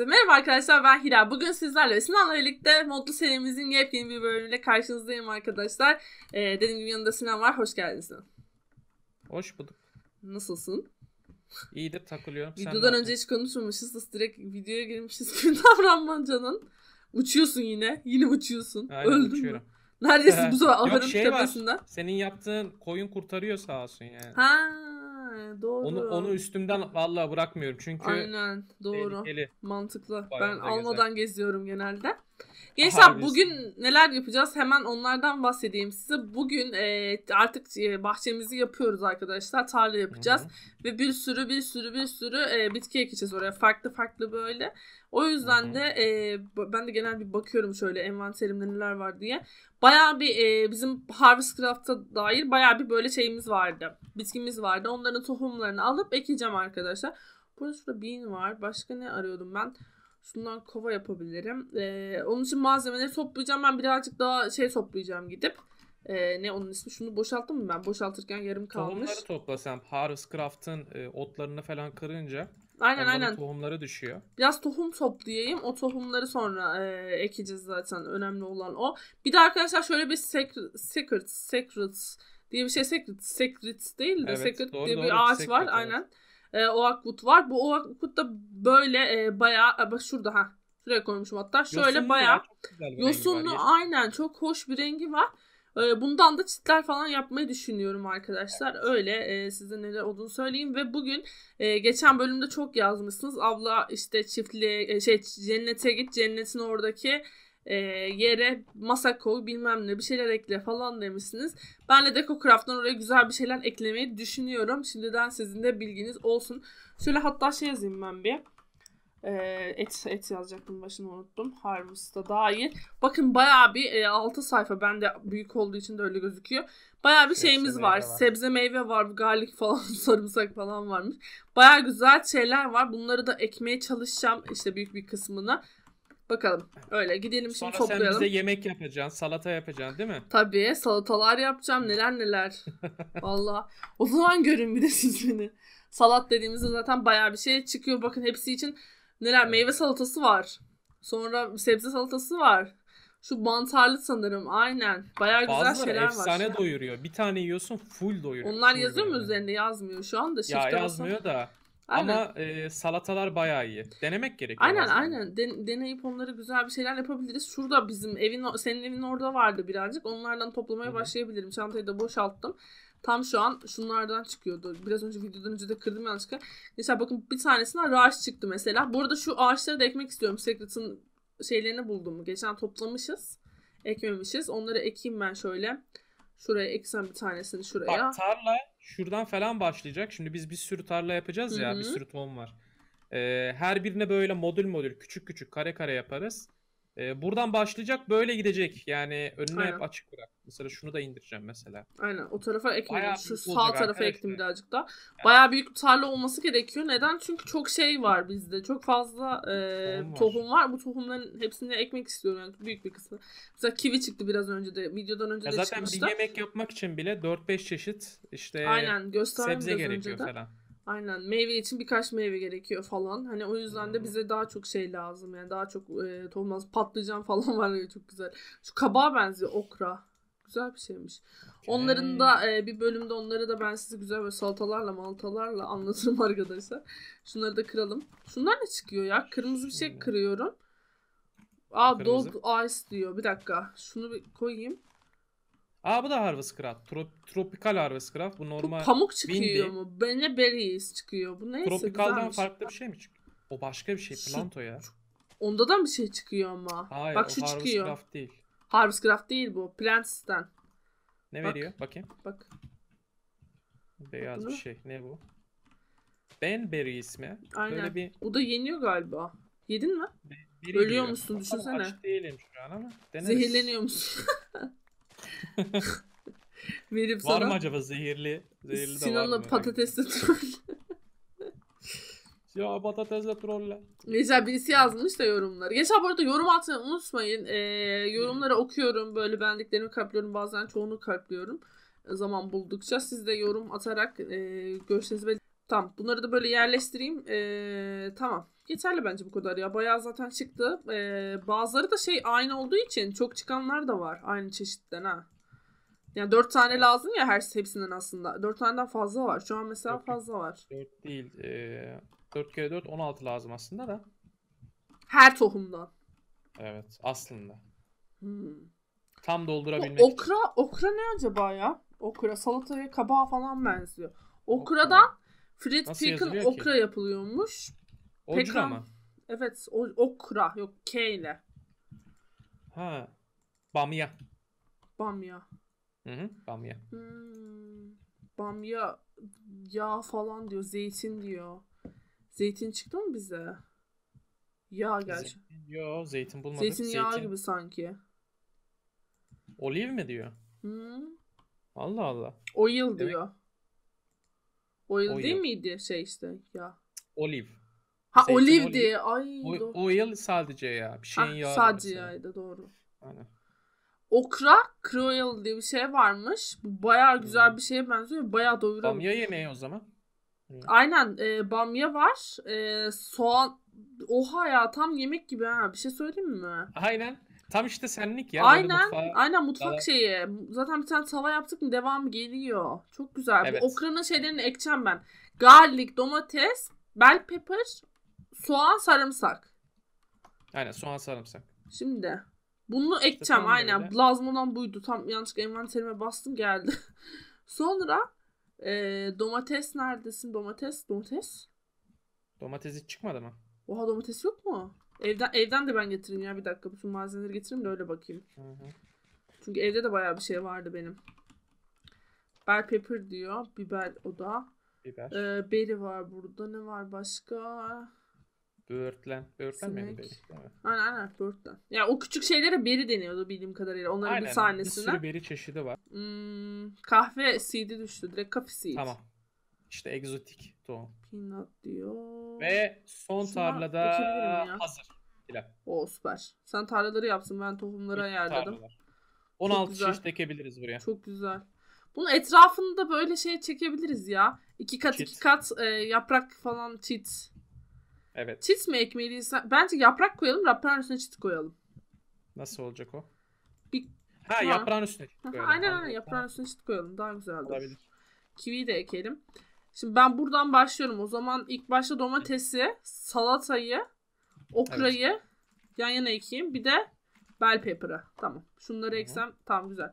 Herkese merhaba arkadaşlar ben Hira. Bugün sizlerle ve Sinan'la birlikte Modlu serimizin yepyeni bir bölümüyle karşınızdayım arkadaşlar. Ee, dediğim gibi yanında Sinan var. Hoş geldin Sinan. Hoş bulduk. Nasılsın? İyidir takılıyorum. Videodan önce hiç konuşmamışız. Nasıl direkt videoya girmişiz gibi davranman canın. Uçuyorsun yine. Yine uçuyorsun. Aynen, Öldün uçuyorum. mü? Neredesin bu sefer? Yok şey var. Senin yaptığın koyun kurtarıyor sağ olsun yani. Ha doğru. Onu, onu üstümden vallahi bırakmıyorum çünkü Aynen doğru. Mantıklı. ben da almadan gezer. geziyorum genelde. Gençler bugün neler yapacağız hemen onlardan bahsedeyim size. Bugün e, artık e, bahçemizi yapıyoruz arkadaşlar. Tarla yapacağız. Hı-hı. Ve bir sürü bir sürü bir sürü e, bitki ekeceğiz oraya. Farklı farklı böyle. O yüzden Hı-hı. de e, ben de genel bir bakıyorum şöyle envanterimde neler var diye. Baya bir e, bizim Harvest Craft'a dair baya bir böyle şeyimiz vardı. Bitkimiz vardı. Onların tohumlarını alıp ekeceğim arkadaşlar. Burada şurada bean var. Başka ne arıyordum ben? sundan kova yapabilirim. Ee, onun için malzemeleri toplayacağım. Ben birazcık daha şey toplayacağım gidip. Ee, ne onun ismi? Şunu boşalttım mı ben? Boşaltırken yarım kalmış. Tohumları toplasam Harvest Craft'ın e, otlarını falan kırınca Aynen aynen. tohumları düşüyor. Biraz tohum toplayayım. O tohumları sonra e, ekeceğiz zaten. Önemli olan o. Bir de arkadaşlar şöyle bir secret, secret, secret diye bir şey secret, secret değil de evet, secret doğru, diye doğru, bir ağaç secret, var. Evet. Aynen e, Oakwood var. Bu Oakwood da böyle e, bayağı e, şurada ha şuraya koymuşum hatta şöyle yosunlu bayağı yosunlu aynen çok hoş bir rengi var. E, bundan da çitler falan yapmayı düşünüyorum arkadaşlar. Öyle e, size neler olduğunu söyleyeyim ve bugün e, geçen bölümde çok yazmışsınız. Abla işte çiftliğe e, şey cennete git cennetin oradaki e, yere masa koy bilmem ne bir şeyler ekle falan demişsiniz. Ben de DecoCraft'tan oraya güzel bir şeyler eklemeyi düşünüyorum. Şimdiden sizin de bilginiz olsun. Şöyle hatta şey yazayım ben bir. E, et, et yazacaktım başını unuttum. Harvest'a dair. Bakın bayağı bir e, 6 sayfa. Ben de büyük olduğu için de öyle gözüküyor. Bayağı bir Sebze şeyimiz var. var. Sebze meyve var. Garlik falan, sarımsak falan varmış. Bayağı güzel şeyler var. Bunları da ekmeye çalışacağım işte büyük bir kısmını. Bakalım. Öyle gidelim şimdi Sonra toplayalım. Sonra sen bize yemek yapacaksın, salata yapacaksın değil mi? Tabii salatalar yapacağım neler neler. Valla. O zaman görün bir de siz beni. Salat dediğimizde zaten baya bir şey çıkıyor. Bakın hepsi için neler meyve salatası var. Sonra sebze salatası var. Şu mantarlı sanırım aynen. Baya güzel Bazıları şeyler var. efsane doyuruyor. Bir tane yiyorsun full doyuruyor. Onlar full yazıyor mu üzerinde? Yazmıyor şu anda. Ya yazmıyor olsam. da ama e, salatalar bayağı iyi. Denemek gerekiyor. Aynen bazen. aynen. Den, deneyip onları güzel bir şeyler yapabiliriz. Şurada bizim evin senin evin orada vardı birazcık. Onlardan toplamaya Hı-hı. başlayabilirim. Çantayı da boşalttım. Tam şu an şunlardan çıkıyordu. Biraz önce videodan önce de kırdım yanlışlıkla. Mesela bakın bir tanesinden ağaç çıktı mesela. Burada şu ağaçları da ekmek istiyorum. Secret'ın şeylerini buldum. Geçen toplamışız. Ekmemişiz. Onları ekeyim ben şöyle. Şuraya eksem bir tanesini şuraya. Bak tarla şuradan falan başlayacak. Şimdi biz bir sürü tarla yapacağız ya Hı-hı. bir sürü tohum var. Ee, her birine böyle modül modül küçük küçük kare kare yaparız. E, buradan başlayacak böyle gidecek. Yani önüne Aynen. hep açık bırak. Mesela şunu da indireceğim mesela. Aynen o tarafa ekledim. Şu sağ tarafa ektim birazcık daha. Yani. Bayağı büyük tarla olması gerekiyor. Neden? Çünkü çok şey var bizde. Çok fazla e, tohum, var. tohum var. Bu tohumların hepsini ekmek istiyorum. Yani büyük bir kısmı. Mesela kivi çıktı biraz önce de. Videodan önce ya de zaten çıkmıştı. Zaten bir yemek yapmak için bile 4-5 çeşit işte Aynen, sebze gerekiyor falan. Aynen meyve için birkaç meyve gerekiyor falan. Hani o yüzden de hmm. bize daha çok şey lazım. Yani daha çok e, tohum patlıcan falan var ya çok güzel. Şu kabağa benziyor okra. Güzel bir şeymiş. Okay. Onların da e, bir bölümde onları da ben size güzel böyle salatalarla maltalarla anlatırım arkadaşlar. Şunları da kıralım. Şunlar ne çıkıyor ya? Kırmızı bir şey kırıyorum. Aa Kırmızı. dog ice diyor. Bir dakika. Şunu bir koyayım. Aa bu da Harvest Craft. Trop, tropikal Harvest Craft. Bu normal. Bu pamuk çıkıyor bindi. mu? Bana berries çıkıyor. Bu neyse Tropikaldan farklı bir şey mi çıkıyor? O başka bir şey. Planto ya. Onda da bir şey çıkıyor ama. Hayır Bak, şu o Harvest çıkıyor. Craft değil. Harvest Craft değil bu. Prens'ten. Ne Bak. veriyor? Bakayım. Bak. Beyaz Bak bir şey. Ne bu? Ben berry ismi. Aynen. Böyle bir... Bu da yeniyor galiba. Yedin mi? Biri Ölüyor biliyor. musun? Düşünsene. Aç değilim şu an ama deneriz. Zehirleniyor musun? Verip var mı acaba zehirli? zehirli Sinan'la patatesle troll. ya patatesle trolle. Geçen birisi yazmış da yorumlar. Geçen bu arada yorum atmayı unutmayın. Ee, yorumları hmm. okuyorum. Böyle bendiklerimi kalpliyorum. Bazen çoğunu kalpliyorum. Zaman buldukça. Siz de yorum atarak e, görüşlerinizi belirtin. Tamam. Bunları da böyle yerleştireyim. Ee, tamam. Yeterli bence bu kadar ya. Bayağı zaten çıktı. Ee, bazıları da şey aynı olduğu için çok çıkanlar da var. Aynı çeşitten ha. Yani dört tane lazım ya her hepsinden aslında. Dört taneden fazla var. Şu an mesela yok, fazla var. Dört değil. dört 4 dört on altı lazım aslında da. Her tohumdan. Evet aslında. Hmm. Tam doldurabilmek o, okra, için. Okra ne acaba ya? Okra salataya kabağa falan benziyor. Okradan okra. Fred Pick'in okra ki? yapılıyormuş. Okra Pekan... mı? Evet o, okra yok K ile. Ha. Bamya. Bamya. Hı-hı, bamya. Hmm, bamya yağ falan diyor. Zeytin diyor. Zeytin çıktı mı bize? Yağ gerçi. Zeytin, yo zeytin bulmadık. Zeytin, zeytin yağı gibi sanki. Olive mi diyor? Hı. Hmm. Allah Allah. Oil Demek... diyor. Oil, oil değil miydi şey işte ya. Olive. Ha zeytin olivdi. Olive. Ay. O, oil sadece ya. Bir şeyin ha, yağı. Sadece mesela. yağıydı doğru. Aynen okra kroyalı diye bir şey varmış. Bu bayağı güzel hmm. bir şeye benziyor. Bayağı doyuruyor. Bamya yemeği o zaman. Hmm. Aynen e, bamya var. E, soğan. Oha ya tam yemek gibi ha. Bir şey söyleyeyim mi? Aynen. Tam işte senlik ya. Aynen. Mutfağı, aynen mutfak falan. şeyi. Zaten bir tane tava yaptık mı devam geliyor. Çok güzel. Evet. Bu okranın şeylerini ekeceğim ben. Garlic, domates, bell pepper, soğan, sarımsak. Aynen soğan, sarımsak. Şimdi bunu ekeceğim işte aynen. Böyle. buydu. Tam yanlışlıkla envanterime bastım geldi. Sonra e, domates neredesin? Domates, domates. Domates hiç çıkmadı mı? Oha domates yok mu? Evden evden de ben getireyim ya bir dakika bütün malzemeleri getireyim de öyle bakayım. Hı hı. Çünkü evde de bayağı bir şey vardı benim. Bell pepper diyor. Biber o da. Biber. Ee, beri var burada. Ne var başka? Böğürtlen. Böğürtlen mi? Aynen aynen böğürtlen. Ya o küçük şeylere beri deniyordu bildiğim kadarıyla. Onların aynen, bir tanesinden. Bir sürü beri çeşidi var. Hmm, kahve seed'i düştü. Direkt kafi seed. Tamam. İşte egzotik tohum. Peanut diyor. Ve son Şuna tarlada hazır. Pilav. O süper. Sen tarlaları yapsın. Ben tohumları ayarladım. Tarlalar. 16 şiş ekebiliriz buraya. Çok güzel. Bunun etrafında böyle şey çekebiliriz ya. İki kat çit. iki kat e, yaprak falan çit. Evet. Çit mi ekmeliyiz? Bence yaprak koyalım, yaprağın üstüne çit koyalım. Nasıl olacak o? Bir... Ha, ha. yaprağın üstüne çit koyalım. aynen aynen yaprağın üstüne çit koyalım. Daha güzel olur. Olabilir. Kiviyi de ekelim. Şimdi ben buradan başlıyorum. O zaman ilk başta domatesi, salatayı, okrayı evet. yan yana ekeyim. Bir de bell pepper'ı. Tamam. Şunları eksem hı tamam güzel.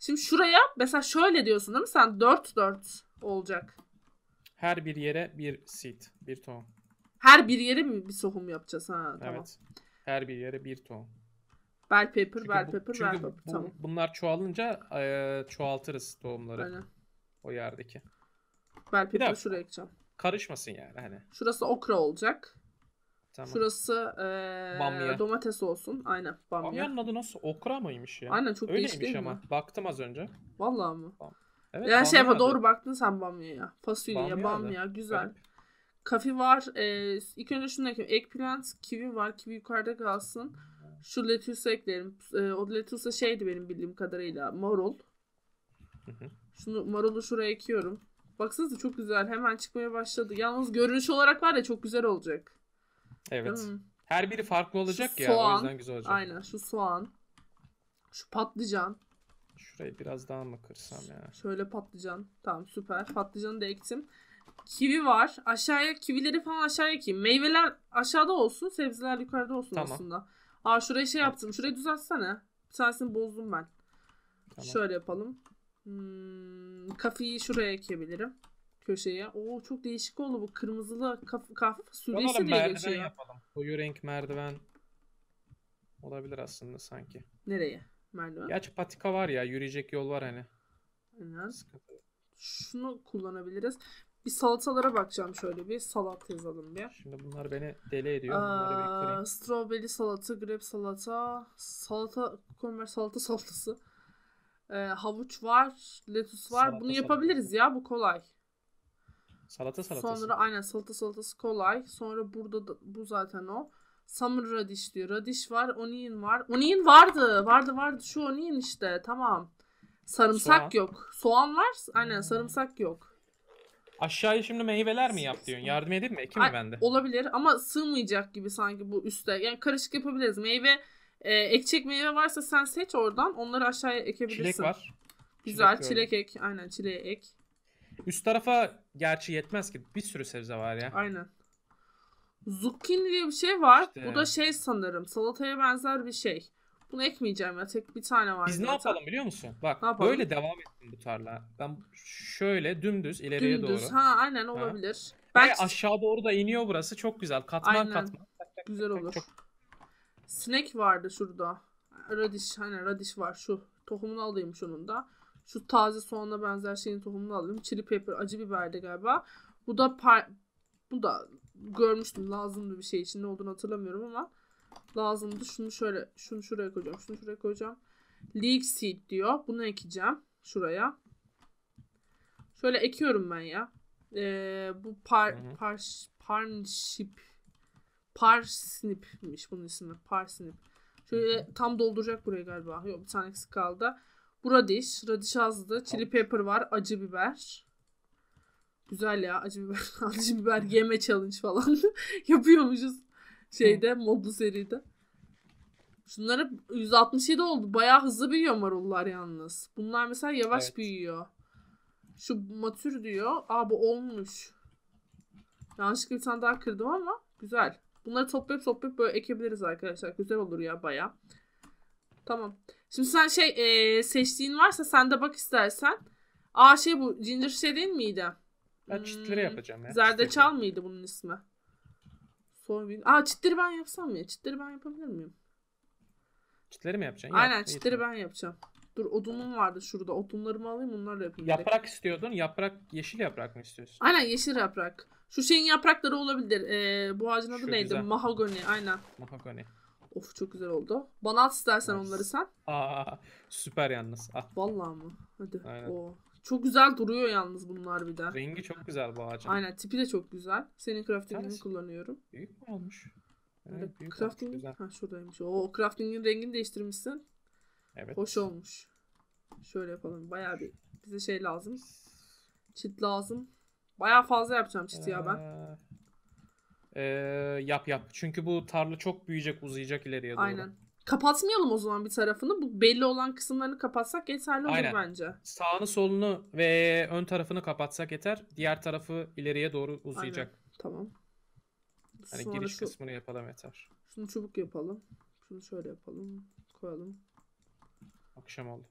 Şimdi şuraya mesela şöyle diyorsun değil mi sen? 4 4 olacak. Her bir yere bir seed, bir tohum. Her bir yere mi bir sohum yapacağız ha? Tamam. Evet. Her bir yere bir tohum. Bell pepper, çünkü bell pepper, bu, bell pepper. Bu, tamam. Bunlar çoğalınca e, çoğaltırız tohumları. Aynen. O yerdeki. Bell pepper şuraya ekeceğim. Karışmasın yani hani. Şurası okra olacak. Tamam. Şurası e, bamya. domates olsun. Aynen bamya. Bamyanın adı nasıl? Okra mıymış ya? Aynen çok Öyleymiş değil ama. Mi? Baktım az önce. Vallahi mı? Bam. Evet, Yani şey yapa doğru baktın sen bamyaya. Fasulye, bamya, bamya güzel. Garip. Kafi var. E, ilk önce şunu ekleyeyim. Eggplant, kivi var. Kivi yukarıda kalsın. Şu lettuce ekleyelim. E, o lettuce şeydi benim bildiğim kadarıyla. Marul. Şunu marulu şuraya ekiyorum. Baksanıza çok güzel. Hemen çıkmaya başladı. Yalnız görünüş olarak var ya çok güzel olacak. Evet. Her biri farklı olacak şu ya. Soğan. O yüzden güzel olacak. Aynen şu soğan. Şu patlıcan. Şurayı biraz daha mı kırsam ya? Şöyle patlıcan. Tamam süper. Patlıcanı da ektim kivi var. Aşağıya kivileri falan aşağıya ki meyveler aşağıda olsun, sebzeler yukarıda olsun tamam. aslında. Aa şuraya şey evet. yaptım. Şurayı düzeltsene. Bir tanesini bozdum ben. Tamam. Şöyle yapalım. Hmm, kafeyi şuraya ekebilirim. Köşeye. Oo çok değişik oldu bu kırmızılı kaf kahve fasulyesi diye geçiyor. yapalım. Koyu renk merdiven olabilir aslında sanki. Nereye? Merdiven. Gerçi patika var ya. Yürüyecek yol var hani. Aynen. Sıkıntı. Şunu kullanabiliriz. Bir salatalara bakacağım şöyle bir. Salat yazalım bir. Şimdi bunlar beni deli ediyor. Bunları bir Strawberry salatı, grape salata, salata, kukumber salata salatası. Ee, havuç var, letus var. Salata, Bunu salata. yapabiliriz ya bu kolay. Salata salatası. Sonra aynen salata salatası kolay. Sonra burada da, bu zaten o. Summer radish diyor. Radish var, onion var. Onion vardı. Vardı vardı. Şu onion işte. Tamam. Sarımsak Soğan. yok. Soğan var. Aynen sarımsak yok. Aşağıya şimdi meyveler mi yap diyorsun? Yardım edeyim mi? Ekim mi bende? Olabilir ama sığmayacak gibi sanki bu üstte. Yani karışık yapabiliriz. Meyve e, ekecek meyve varsa sen seç oradan. Onları aşağıya ekebilirsin. Çilek var. Güzel. Çilek, çilek ek. Aynen çileği ek. Üst tarafa gerçi yetmez ki. Bir sürü sebze var ya. Aynen. Zucchini diye bir şey var. İşte. Bu da şey sanırım. Salataya benzer bir şey. Bunu ekmeyeceğim ya. Tek bir tane var. Biz ne zaten. yapalım biliyor musun? Bak böyle devam ettim bu tarla. Ben şöyle dümdüz ileriye dümdüz. doğru. Ha aynen ha. olabilir. Ben... Ve aşağı doğru da iniyor burası. Çok güzel. Katman aynen. katman. Güzel olur. Çok... Sinek vardı şurada. Radiş hani radiş var şu. Tohumunu alayım şunun da. Şu taze soğanla benzer şeyin tohumunu alayım. Chili pepper acı biberdi galiba. Bu da par... bu da görmüştüm lazımdı bir şey için ne olduğunu hatırlamıyorum ama lazımdı. Şunu şöyle şunu şuraya koyacağım. Şunu şuraya koyacağım. Leek seed diyor. Bunu ekeceğim şuraya. Şöyle ekiyorum ben ya. Ee, bu par, par, parnship parsnipmiş bunun ismi. Parsnip. Şöyle tam dolduracak buraya galiba. Yok bir tane eksik kaldı. Bu radish. Radish azdı. Chili pepper var. Acı biber. Güzel ya acı biber. acı biber yeme challenge falan yapıyormuşuz. Şeyde modlu seride. Şunlara 167 oldu. Bayağı hızlı büyüyor marullar yalnız. Bunlar mesela yavaş evet. büyüyor. Şu matür diyor. Aa bu olmuş. Yanlışlıkla bir tane daha kırdım ama güzel. Bunları toplayıp toplayıp böyle ekebiliriz arkadaşlar. Güzel olur ya baya. Tamam. Şimdi sen şey e, seçtiğin varsa sen de bak istersen. Aa şey bu ginger şey değil miydi? Ben hmm, yapacağım ya. Zerdeçal mıydı bunun ismi? Formül. Aa çitleri ben yapsam ya. Çitleri ben yapabilir miyim? Çitleri mi yapacaksın? Aynen Yap, çitleri yeter. ben yapacağım. Dur odunum vardı şurada. Odunlarımı alayım onlarla yapayım. Yaprak direkt. istiyordun. Yaprak yeşil yaprak mı istiyorsun? Aynen yeşil yaprak. Şu şeyin yaprakları olabilir. Ee, bu ağacın adı Şu neydi? Güzel. Mahogany. Aynen. Mahogany. Of çok güzel oldu. Bana at istersen nice. onları sen. Aa süper yalnız. At. Vallahi mı? Hadi. Aynen. Oo. Çok güzel duruyor yalnız bunlar bir de. Rengi çok güzel bu ağacın. Aynen tipi de çok güzel. Senin crafting'ini evet. kullanıyorum. Büyük mü olmuş? Evet, büyük crafting... olmuş, güzel. Ha şuradaymış. Oo crafting'in rengini değiştirmişsin. Evet. Hoş olmuş. Şöyle yapalım. Baya bir bize şey lazım. Çit lazım. Baya fazla yapacağım çiti ee, ya ben. Ee, ee, yap yap. Çünkü bu tarla çok büyüyecek uzayacak ileriye doğru. Aynen kapatmayalım o zaman bir tarafını. Bu belli olan kısımlarını kapatsak yeterli olur Aynen. bence. Sağını solunu ve ön tarafını kapatsak yeter. Diğer tarafı ileriye doğru uzayacak. Aynen. Tamam. Hani Sonra giriş şu... kısmını yapalım yeter. Şunu çubuk yapalım. Şunu şöyle yapalım. Koyalım. Akşam oldu.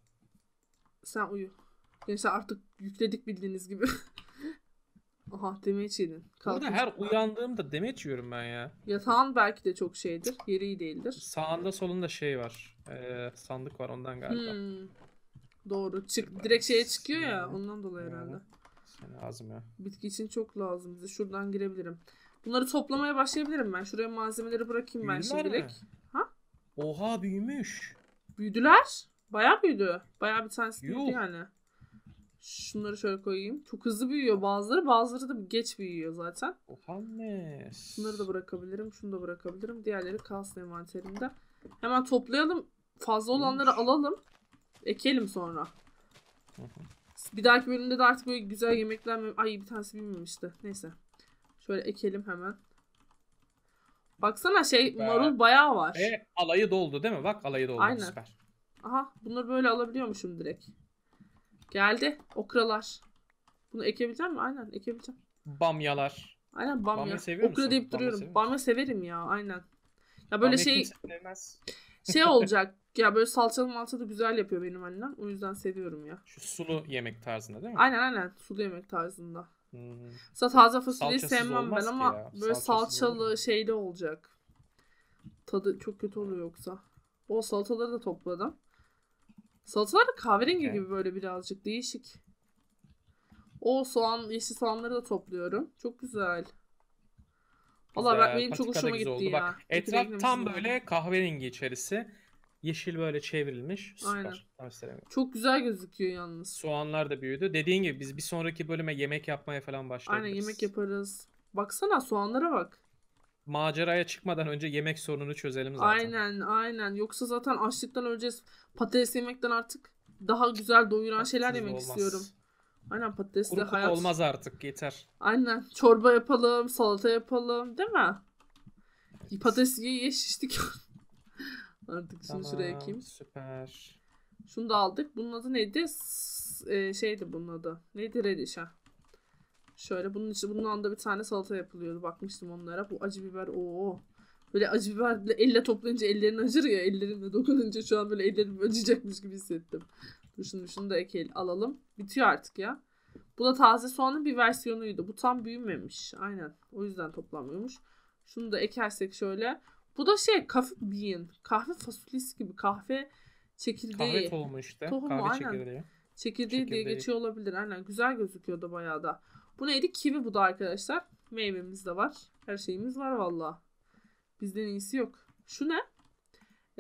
Sen uyu. Gençler artık yükledik bildiğiniz gibi. Aha demeç yedin. Burada her uyandığımda demeç yiyorum ben ya. Yatağın belki de çok şeydir. Yeri iyi değildir. Sağında solunda şey var. Ee, sandık var ondan galiba. Hmm. Doğru. Çık, şey direkt şeye çıkıyor ya. Ondan dolayı herhalde. Yani şey lazım ya. Bitki için çok lazım. Bize şuradan girebilirim. Bunları toplamaya başlayabilirim ben. Şuraya malzemeleri bırakayım ben Büyüdüler şimdilik. Mi? Ha? Oha büyümüş. Büyüdüler. Bayağı büyüdü. Bayağı bir tanesi Yuh. büyüdü yani. Şunları şöyle koyayım. Çok hızlı büyüyor bazıları. Bazıları da geç büyüyor zaten. Ofanne. Şunları da bırakabilirim. Şunu da bırakabilirim. Diğerleri kalsın envanterimde. Hemen toplayalım. Fazla olanları alalım. Ekelim sonra. Bir dahaki bölümde de artık böyle güzel yemekler... Ay bir tanesi bilmemişti. Neyse. Şöyle ekelim hemen. Baksana şey marul bayağı var. E, alayı doldu değil mi? Bak alayı doldu. Aynen. Süper. Aha bunları böyle alabiliyormuşum direkt. Geldi. Okralar. Bunu ekebilecek mi? Aynen ekebileceğim. Bamyalar. Aynen bamya. Bamya seviyor Okra musun? deyip Bamya duruyorum. seviyor Bamya severim ya aynen. Ya böyle Bamya şey kimse sevmez. şey olacak. Ya böyle salçalı malçalı güzel yapıyor benim annem. O yüzden seviyorum ya. Şu sulu yemek tarzında değil mi? Aynen aynen sulu yemek tarzında. Hmm. Mesela taze fasulyeyi sevmem ben ama ya. böyle Salçasız salçalı olur şeyli olacak. Tadı çok kötü oluyor yoksa. O salataları da topladım. Salatalar da kahverengi okay. gibi böyle birazcık değişik. O soğan, yeşil soğanları da topluyorum. Çok güzel. Allah ben benim çok hoşuma gitti oldu. ya. Bak, etraf tam böyle yani. kahverengi içerisi. Yeşil böyle çevrilmiş. Süper. Aynen. Çok güzel gözüküyor yalnız. Soğanlar da büyüdü. Dediğin gibi biz bir sonraki bölüme yemek yapmaya falan başlayabiliriz. Aynen yemek yaparız. Baksana soğanlara bak maceraya çıkmadan önce yemek sorununu çözelim zaten. Aynen aynen. Yoksa zaten açlıktan öleceğiz. patates yemekten artık daha güzel doyuran Patates şeyler yemek olmaz. istiyorum. Aynen patatesle Kuru hayat. olmaz artık yeter. Aynen. Çorba yapalım, salata yapalım değil mi? Patates ye ye şiştik. artık şunu şuraya ekeyim. Süper. Şunu da aldık. Bunun adı neydi? S- e, şeydi bunun adı. Neydi Redish ha? Şöyle bunun için bundan da bir tane salata yapılıyordu. Bakmıştım onlara. Bu acı biber ooo. Böyle acı biber elle toplayınca ellerin acır ya. Ellerimle dokununca şu an böyle ellerim acıyacakmış gibi hissettim. Dur şunu, şunu da ekel alalım. Bitiyor artık ya. Bu da taze soğanın bir versiyonuydu. Bu tam büyümemiş. Aynen. O yüzden toplanmıyormuş. Şunu da ekersek şöyle. Bu da şey kahve bean. Kahve fasulyesi gibi. Kahve çekirdeği. Kahve tohumu işte. Tohumu kahve aynen. Çekirdeği. Çekirdeği, çekirdeği diye geçiyor olabilir. Aynen güzel gözüküyordu bayağı da. Bu neydi? Kivi bu da arkadaşlar. Meyvemiz de var. Her şeyimiz var valla. Bizden iyisi yok. Şu ne?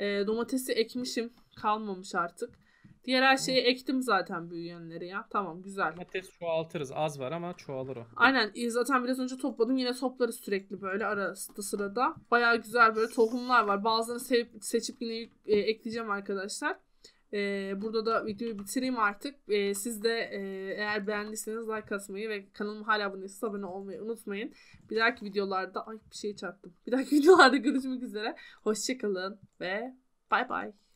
E, domatesi ekmişim. Kalmamış artık. Diğer her şeyi ektim zaten büyüyenleri ya. Tamam güzel. Domates çoğaltırız. Az var ama çoğalır o. Aynen. Zaten biraz önce topladım. Yine topları sürekli böyle arada sırada. Baya güzel böyle tohumlar var. Bazılarını sevip, seçip yine e, ekleyeceğim arkadaşlar. Ee, burada da videoyu bitireyim artık. E, siz de e, eğer beğendiyseniz like atmayı ve kanalıma hala aboneyse abone olmayı unutmayın. Bir dahaki videolarda ay bir şey çarptım. Bir dahaki videolarda görüşmek üzere. Hoşçakalın ve bay bay.